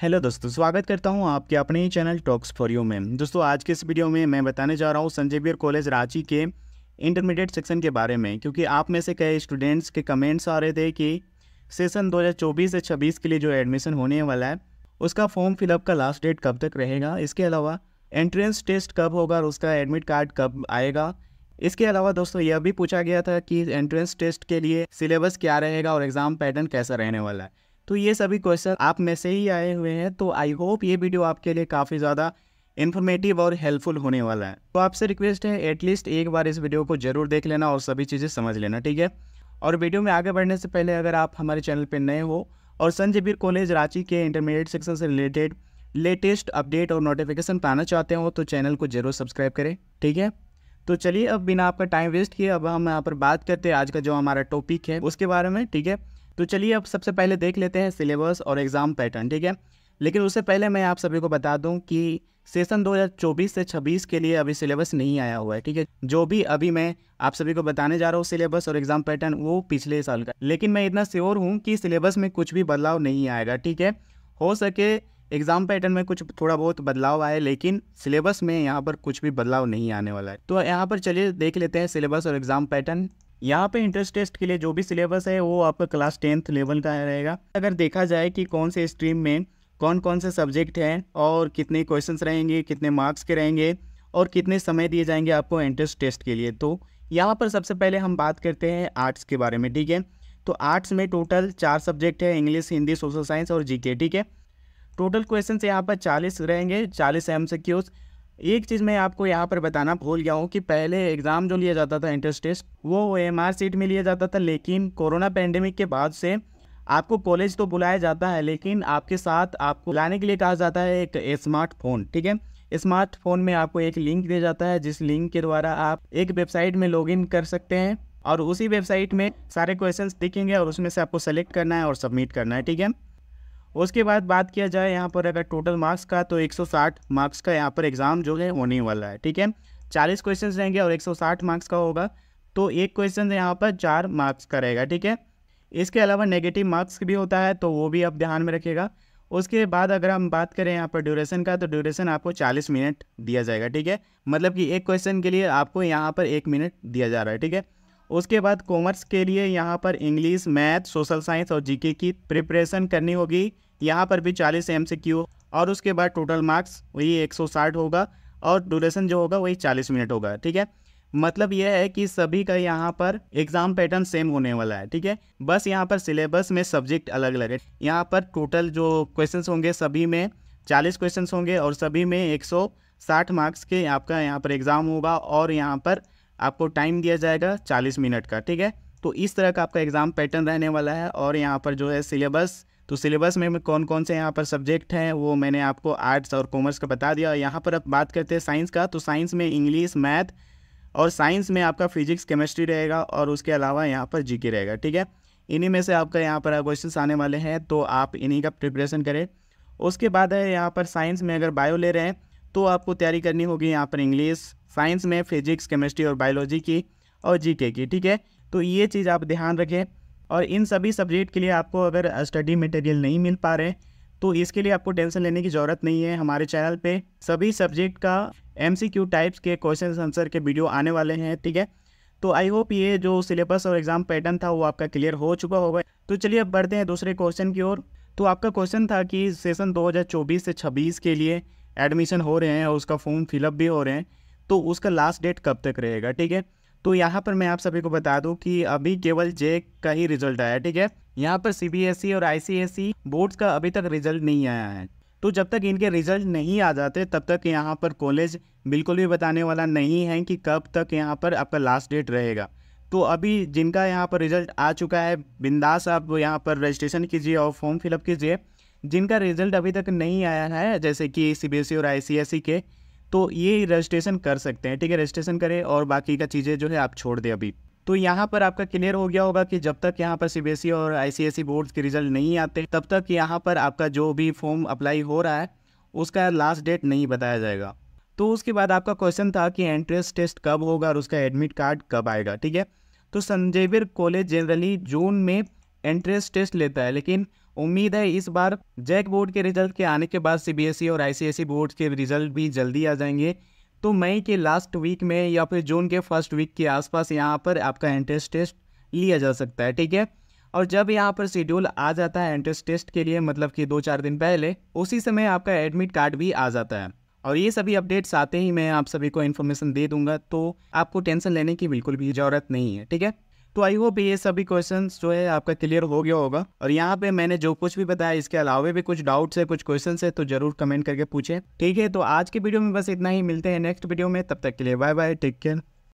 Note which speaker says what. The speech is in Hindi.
Speaker 1: हेलो दोस्तों स्वागत करता हूं आपके अपने ही चैनल टॉक्स फॉर यू में दोस्तों आज के इस वीडियो में मैं बताने जा रहा हूं संजय कॉलेज रांची के इंटरमीडिएट सेक्शन के बारे में क्योंकि आप में से कई स्टूडेंट्स के कमेंट्स आ रहे थे कि सेशन 2024 से 26 के लिए जो एडमिशन होने वाला है उसका फॉर्म फिलअप का लास्ट डेट कब तक रहेगा इसके अलावा एंट्रेंस टेस्ट कब होगा और उसका एडमिट कार्ड कब आएगा इसके अलावा दोस्तों यह भी पूछा गया था कि एंट्रेंस टेस्ट के लिए सिलेबस क्या रहेगा और एग्ज़ाम पैटर्न कैसा रहने वाला है तो ये सभी क्वेश्चन आप में से ही आए हुए हैं तो आई होप ये वीडियो आपके लिए काफ़ी ज़्यादा इन्फॉर्मेटिव और हेल्पफुल होने वाला है तो आपसे रिक्वेस्ट है एटलीस्ट एक बार इस वीडियो को जरूर देख लेना और सभी चीज़ें समझ लेना ठीक है और वीडियो में आगे बढ़ने से पहले अगर आप हमारे चैनल पर नए हो और संजय बीर कॉलेज रांची के इंटरमीडिएट सेक्शन से रिलेटेड लेटेस्ट अपडेट और नोटिफिकेशन पाना चाहते हो तो चैनल को जरूर सब्सक्राइब करें ठीक है तो चलिए अब बिना आपका टाइम वेस्ट किए अब हम यहाँ पर बात करते हैं आज का जो हमारा टॉपिक है उसके बारे में ठीक है तो चलिए अब सबसे पहले देख लेते हैं सिलेबस और एग्ज़ाम पैटर्न ठीक है लेकिन उससे पहले मैं आप सभी को बता दूं कि सेशन 2024 से 26 के लिए अभी सिलेबस नहीं आया हुआ है ठीक है जो भी अभी मैं आप सभी को बताने जा रहा हूँ सिलेबस और एग्ज़ाम पैटर्न वो पिछले साल का लेकिन मैं इतना श्योर हूँ कि सिलेबस में कुछ भी बदलाव नहीं आएगा ठीक है हो सके एग्ज़ाम पैटर्न में कुछ थोड़ा बहुत बदलाव आए लेकिन सिलेबस में यहाँ पर कुछ भी बदलाव नहीं आने वाला है तो यहाँ पर चलिए देख लेते हैं सिलेबस और एग्ज़ाम पैटर्न यहाँ पे इंट्रेंस टेस्ट के लिए जो भी सिलेबस है वो आपका क्लास टेंथ लेवल का रहेगा अगर देखा जाए कि कौन से स्ट्रीम में कौन कौन से सब्जेक्ट हैं और कितने क्वेश्चंस रहेंगे कितने मार्क्स के रहेंगे और कितने समय दिए जाएंगे आपको एंट्रेंस टेस्ट के लिए तो यहाँ पर सबसे पहले हम बात करते हैं आर्ट्स के बारे में ठीक है तो आर्ट्स में टोटल चार सब्जेक्ट है इंग्लिश हिंदी सोशल साइंस और जीके ठीक है टोटल क्वेश्चन यहाँ पर चालीस रहेंगे चालीस एम से एक चीज़ मैं आपको यहाँ पर बताना भूल गया हूँ कि पहले एग्ज़ाम जो लिया जाता था इंट्रेंस टेस्ट वो ओ एम आर सीट में लिया जाता था लेकिन कोरोना पैंडेमिक के बाद से आपको कॉलेज तो बुलाया जाता है लेकिन आपके साथ आपको लाने के लिए कहा जाता है एक स्मार्टफोन ठीक है स्मार्टफोन में आपको एक लिंक दिया जाता है जिस लिंक के द्वारा आप एक वेबसाइट में लॉगिन कर सकते हैं और उसी वेबसाइट में सारे क्वेश्चंस दिखेंगे और उसमें से आपको सेलेक्ट करना है और सबमिट करना है ठीक है उसके बाद बात किया जाए यहाँ पर अगर टोटल मार्क्स का तो 160 मार्क्स का यहाँ पर एग्ज़ाम जो है होने वाला है ठीक है 40 क्वेश्चंस रहेंगे और 160 मार्क्स का होगा तो एक क्वेश्चन यहाँ पर चार मार्क्स का रहेगा ठीक है इसके अलावा नेगेटिव मार्क्स भी होता है तो वो भी आप ध्यान में रखिएगा उसके बाद अगर हम बात करें यहाँ पर ड्यूरेशन का तो ड्यूरेशन आपको चालीस मिनट दिया जाएगा ठीक है मतलब कि एक क्वेश्चन के लिए आपको यहाँ पर एक मिनट दिया जा रहा है ठीक है उसके बाद कॉमर्स के लिए यहाँ पर इंग्लिश मैथ सोशल साइंस और जीके की प्रिपरेशन करनी होगी यहाँ पर भी 40 एम और उसके बाद टोटल मार्क्स वही 160 होगा और ड्यूरेशन जो होगा वही 40 मिनट होगा ठीक है मतलब यह है कि सभी का यहाँ पर एग्ज़ाम पैटर्न सेम होने वाला है ठीक है बस यहाँ पर सिलेबस में सब्जेक्ट अलग अलग है यहाँ पर टोटल जो क्वेश्चन होंगे सभी में चालीस क्वेश्चन होंगे और सभी में एक सौ साठ मार्क्स के आपका यहाँ पर एग्ज़ाम होगा और यहाँ पर आपको टाइम दिया जाएगा चालीस मिनट का ठीक है तो इस तरह का आपका एग्ज़ाम पैटर्न रहने वाला है और यहाँ पर जो है सिलेबस तो सिलेबस में कौन कौन से यहाँ पर सब्जेक्ट हैं वो मैंने आपको आर्ट्स और कॉमर्स का बता दिया और यहाँ पर आप बात करते हैं साइंस का तो साइंस में इंग्लिश मैथ और साइंस में आपका फिजिक्स केमिस्ट्री रहेगा और उसके अलावा यहाँ पर जीके रहेगा ठीक है इन्हीं में से आपका यहाँ पर क्वेश्चन आने वाले हैं तो आप इन्हीं का प्रिपरेशन करें उसके बाद है यहाँ पर साइंस में अगर बायो ले रहे हैं तो आपको तैयारी करनी होगी यहाँ पर इंग्लिश साइंस में फिजिक्स केमिस्ट्री और बायोलॉजी की और जीके की ठीक है तो ये चीज़ आप ध्यान रखें और इन सभी सब्जेक्ट के लिए आपको अगर स्टडी मटेरियल नहीं मिल पा रहे तो इसके लिए आपको टेंशन लेने की ज़रूरत नहीं है हमारे चैनल पे सभी सब्जेक्ट का एम टाइप्स के क्वेश्चन आंसर के वीडियो आने वाले हैं ठीक है तो आई होप ये जो सिलेबस और एग्ज़ाम पैटर्न था वो आपका क्लियर हो चुका होगा तो चलिए अब बढ़ते हैं दूसरे क्वेश्चन की ओर तो आपका क्वेश्चन था कि सेशन 2024 से 26 के लिए एडमिशन हो रहे हैं और उसका फॉर्म फिलअप भी हो रहे हैं तो उसका लास्ट डेट कब तक रहेगा ठीक है तो यहाँ पर मैं आप सभी को बता दूं कि अभी केवल जे का ही रिजल्ट आया ठीक है यहाँ पर सीबीएसई e और आईसीएसई बोर्ड्स e का अभी तक रिजल्ट नहीं आया है तो जब तक इनके रिजल्ट नहीं आ जाते तब तक यहाँ पर कॉलेज बिल्कुल भी बताने वाला नहीं है कि कब तक यहाँ पर आपका लास्ट डेट रहेगा तो अभी जिनका यहाँ पर रिजल्ट आ चुका है बिंदास आप यहाँ पर रजिस्ट्रेशन कीजिए और फॉर्म फिलअप कीजिए जिनका रिजल्ट अभी तक नहीं आया है जैसे कि सी e और आई के तो ये रजिस्ट्रेशन कर सकते हैं ठीक है रजिस्ट्रेशन करें और बाकी का चीज़ें जो है आप छोड़ दें अभी तो यहाँ पर आपका क्लियर हो गया होगा कि जब तक यहाँ पर सी e और आईसीएसई बोर्ड्स e के रिजल्ट नहीं आते तब तक यहाँ पर आपका जो भी फॉर्म अप्लाई हो रहा है उसका लास्ट डेट नहीं बताया जाएगा तो उसके बाद आपका क्वेश्चन था कि एंट्रेंस टेस्ट कब होगा और उसका एडमिट कार्ड कब आएगा ठीक है तो संजयवीर कॉलेज जनरली जून में एंट्रेंस टेस्ट लेता है लेकिन उम्मीद है इस बार जैक बोर्ड के रिजल्ट के आने के बाद सीबीएसई e और आईसीएसई e बोर्ड के रिजल्ट भी जल्दी आ जाएंगे तो मई के लास्ट वीक में या फिर जून के फर्स्ट वीक के आसपास यहाँ पर आपका एंट्रेंस टेस्ट लिया जा सकता है ठीक है और जब यहाँ पर शेड्यूल आ जाता है एंट्रेंस टेस्ट के लिए मतलब कि दो चार दिन पहले उसी समय आपका एडमिट कार्ड भी आ जाता है और ये सभी अपडेट्स आते ही मैं आप सभी को इन्फॉर्मेशन दे दूंगा तो आपको टेंशन लेने की बिल्कुल भी ज़रूरत नहीं है ठीक है तो आई होप ये सभी क्वेश्चन जो है आपका क्लियर हो गया होगा और यहाँ पे मैंने जो कुछ भी बताया इसके अलावा भी कुछ डाउट्स है कुछ क्वेश्चन है तो जरूर कमेंट करके पूछे ठीक है तो आज के वीडियो में बस इतना ही मिलते हैं नेक्स्ट वीडियो में तब तक के लिए बाय बाय टेक केयर